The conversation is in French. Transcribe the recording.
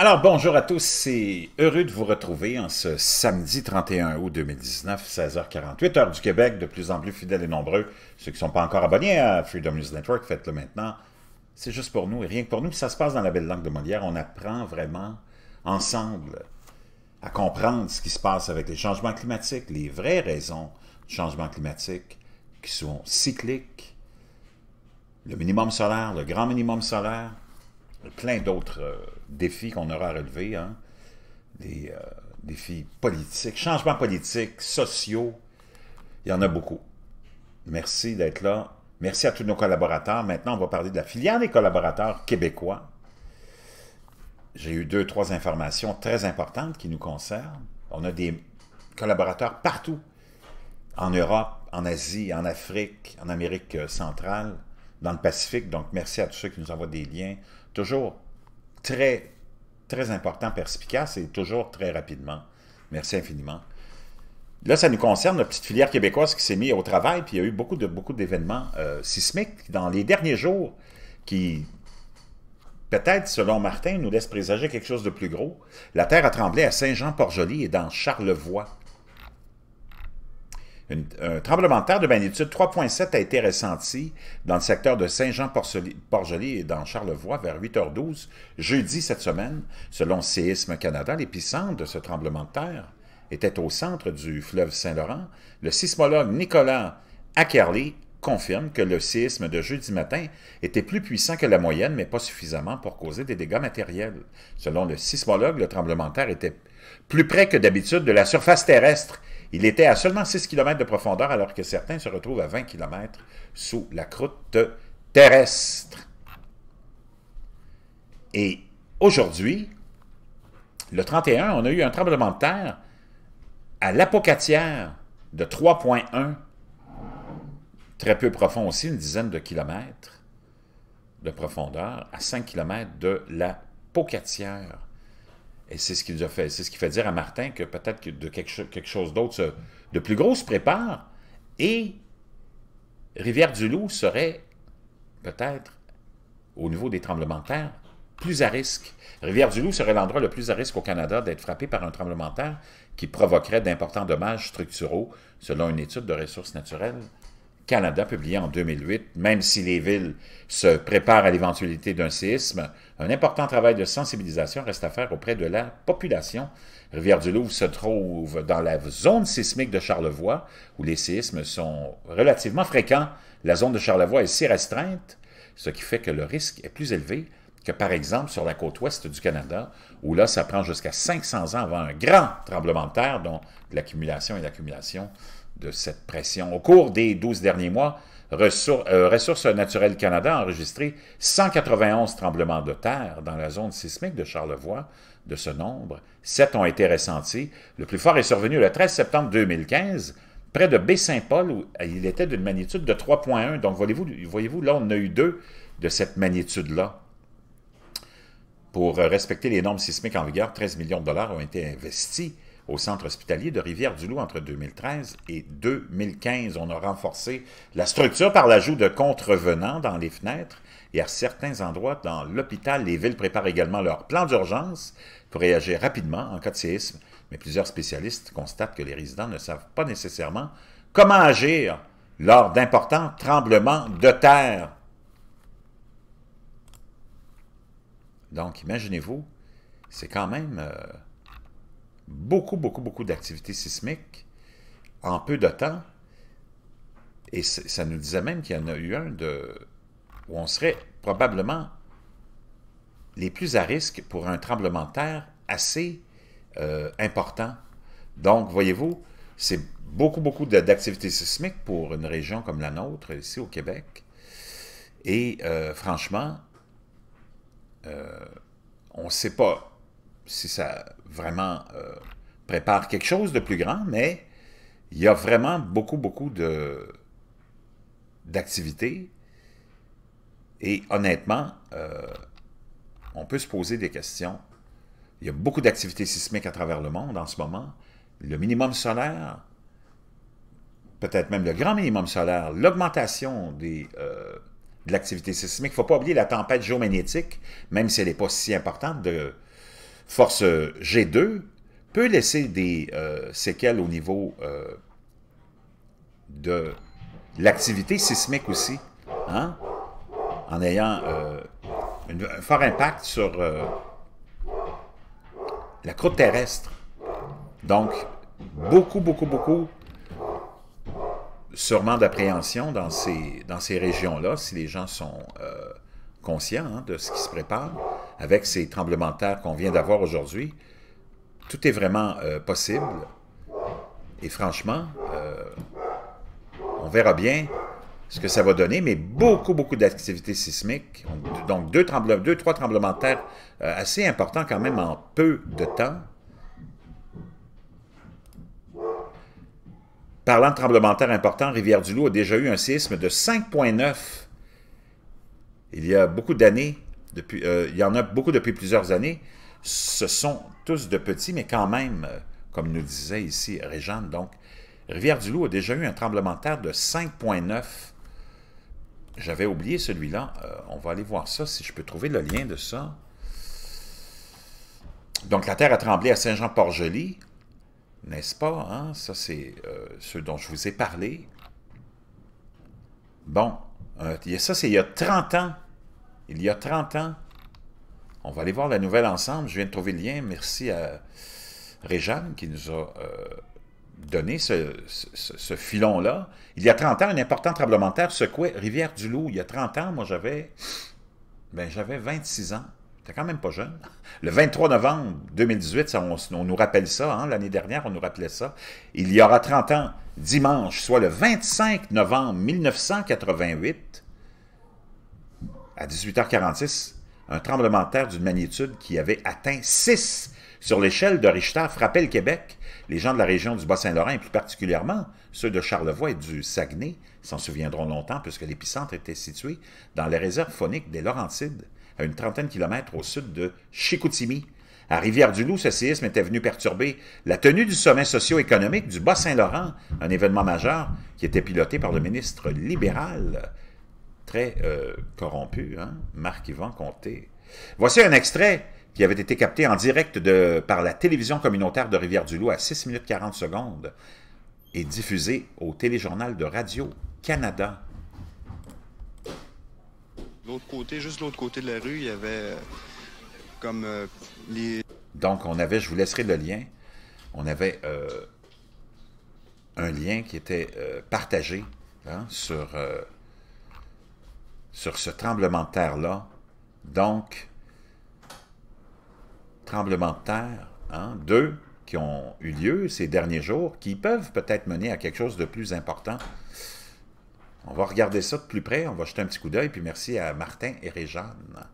Alors bonjour à tous, c'est heureux de vous retrouver en ce samedi 31 août 2019, 16h48, heure du Québec, de plus en plus fidèles et nombreux. Ceux qui ne sont pas encore abonnés à Freedom News Network, faites-le maintenant. C'est juste pour nous et rien que pour nous, ça se passe dans la belle langue de Molière. On apprend vraiment ensemble à comprendre ce qui se passe avec les changements climatiques, les vraies raisons du changement climatique qui sont cycliques, le minimum solaire, le grand minimum solaire, plein d'autres euh, défis qu'on aura à relever. Hein. Des euh, défis politiques, changements politiques, sociaux. Il y en a beaucoup. Merci d'être là. Merci à tous nos collaborateurs. Maintenant, on va parler de la filière des collaborateurs québécois. J'ai eu deux, trois informations très importantes qui nous concernent. On a des collaborateurs partout, en Europe, en Asie, en Afrique, en Amérique euh, centrale dans le Pacifique. Donc, merci à tous ceux qui nous envoient des liens. Toujours très, très important, perspicace et toujours très rapidement. Merci infiniment. Là, ça nous concerne la petite filière québécoise qui s'est mise au travail, puis il y a eu beaucoup beaucoup d'événements euh, sismiques dans les derniers jours qui, peut-être, selon Martin, nous laissent présager quelque chose de plus gros. La terre a tremblé à Saint-Jean-Port-Joli et dans Charlevoix un tremblement de terre de magnitude 3.7 a été ressenti dans le secteur de Saint-Jean-Port-Joli et dans Charlevoix vers 8h12 jeudi cette semaine, selon Séisme Canada. L'épicentre de ce tremblement de terre était au centre du fleuve Saint-Laurent. Le sismologue Nicolas Ackerley confirme que le séisme de jeudi matin était plus puissant que la moyenne, mais pas suffisamment pour causer des dégâts matériels. Selon le sismologue, le tremblement de terre était plus près que d'habitude de la surface terrestre il était à seulement 6 km de profondeur alors que certains se retrouvent à 20 km sous la croûte terrestre. Et aujourd'hui, le 31, on a eu un tremblement de terre à l'Apocatière de 3.1, très peu profond aussi, une dizaine de kilomètres de profondeur, à 5 km de la Pocatière. Et c'est ce qui a fait, c'est ce qui fait dire à Martin que peut-être que de quelque, quelque chose d'autre de plus gros se prépare et Rivière-du-Loup serait peut-être, au niveau des tremblements de terre, plus à risque. Rivière-du-Loup serait l'endroit le plus à risque au Canada d'être frappé par un tremblement de terre qui provoquerait d'importants dommages structuraux, selon une étude de ressources naturelles Canada, publié en 2008, même si les villes se préparent à l'éventualité d'un séisme, un important travail de sensibilisation reste à faire auprès de la population. Rivière-du-Loup se trouve dans la zone sismique de Charlevoix, où les séismes sont relativement fréquents. La zone de Charlevoix est si restreinte, ce qui fait que le risque est plus élevé que, par exemple, sur la côte ouest du Canada, où là, ça prend jusqu'à 500 ans avant un grand tremblement de terre, dont l'accumulation et l'accumulation de cette pression. Au cours des douze derniers mois, euh, Ressources naturelles Canada a enregistré 191 tremblements de terre dans la zone sismique de Charlevoix. De ce nombre, sept ont été ressentis. Le plus fort est survenu le 13 septembre 2015, près de Baie-Saint-Paul, où euh, il était d'une magnitude de 3,1. Donc, voyez-vous, là, on a eu deux de cette magnitude-là. Pour euh, respecter les normes sismiques en vigueur, 13 millions de dollars ont été investis au centre hospitalier de Rivière-du-Loup entre 2013 et 2015. On a renforcé la structure par l'ajout de contrevenants dans les fenêtres et à certains endroits dans l'hôpital. Les villes préparent également leur plan d'urgence pour réagir rapidement en cas de séisme, mais plusieurs spécialistes constatent que les résidents ne savent pas nécessairement comment agir lors d'importants tremblements de terre. Donc, imaginez-vous, c'est quand même... Euh, beaucoup, beaucoup, beaucoup d'activités sismiques en peu de temps. Et ça nous disait même qu'il y en a eu un de, où on serait probablement les plus à risque pour un tremblement de terre assez euh, important. Donc, voyez-vous, c'est beaucoup, beaucoup d'activités sismiques pour une région comme la nôtre, ici au Québec. Et euh, franchement, euh, on ne sait pas si ça vraiment euh, prépare quelque chose de plus grand, mais il y a vraiment beaucoup, beaucoup de d'activités. Et honnêtement, euh, on peut se poser des questions. Il y a beaucoup d'activités sismiques à travers le monde en ce moment. Le minimum solaire, peut-être même le grand minimum solaire, l'augmentation des... Euh, de l'activité sismique. Il ne faut pas oublier la tempête géomagnétique, même si elle n'est pas si importante de force G2 peut laisser des euh, séquelles au niveau euh, de l'activité sismique aussi, hein? en ayant euh, un fort impact sur la croûte terrestre. Donc, beaucoup, beaucoup, beaucoup sûrement d'appréhension dans ces, dans ces régions-là, si les gens sont conscients hein, de ce qui se prépare avec ces tremblements de terre qu'on vient d'avoir aujourd'hui, tout est vraiment euh, possible. Et franchement, euh, on verra bien ce que ça va donner, mais beaucoup, beaucoup d'activités sismiques. Donc, deux, deux, trois tremblements de terre euh, assez importants quand même en peu de temps. Parlant de tremblements de terre importants, Rivière-du-Loup a déjà eu un séisme de 5,9 il y a beaucoup d'années euh, il y en a beaucoup depuis plusieurs années, ce sont tous de petits, mais quand même, euh, comme nous disait ici Réjean, donc, Rivière-du-Loup a déjà eu un tremblement de terre de 5,9. J'avais oublié celui-là. Euh, on va aller voir ça, si je peux trouver le lien de ça. Donc, la terre a tremblé à Saint-Jean-Port-Joli, n'est-ce pas? Hein? Ça, c'est ce dont je vous ai parlé. Bon, ça, c'est il y a 30 ans il y a 30 ans. On va aller voir la nouvelle ensemble. Je viens de trouver le lien. Merci à Réjeanne qui nous a euh, donné ce, filon-là. Il y a 30 ans, un important tremblement de terre secouait Rivière-du-Loup. Il y a 30 ans, moi, j'avais ben, j'avais 26 ans. J'étais quand même pas jeune. Le 23 novembre 2018, on, nous rappelle ça. Hein? L'année dernière, on nous rappelait ça. Il y aura 30 ans, dimanche, soit le 25 novembre 1988, à 18h46, un tremblement de terre d'une magnitude qui avait atteint 6 sur l'échelle de Richter frappait le Québec. Les gens de la région du Bas-Saint-Laurent, et plus particulièrement ceux de Charlevoix et du Saguenay, s'en souviendront longtemps puisque l'épicentre était situé dans les réserves phoniques des Laurentides, à une trentaine de kilomètres au sud de Chicoutimi. À Rivière-du-Loup, ce séisme était venu perturber la tenue du sommet socio-économique du Bas-Saint-Laurent, un événement majeur qui était piloté par le ministre libéral très euh, corrompu, hein? Marc-Yvan Comté. Voici un extrait qui avait été capté en direct de, par la télévision communautaire de Rivière-du-Loup à 6 minutes 40 secondes et diffusé au téléjournal de Radio-Canada. L'autre côté, juste l'autre côté de la rue, il y avait euh, comme euh, les... Donc, on avait, je vous laisserai le lien, on avait un lien qui était partagé hein, sur sur ce tremblement de terre-là. Donc, tremblement de terre, hein, deux qui ont eu lieu ces derniers jours, qui peuvent peut-être mener à quelque chose de plus important. On va regarder ça de plus près, on va jeter un petit coup d'œil, puis merci à Martin et Réjeanne.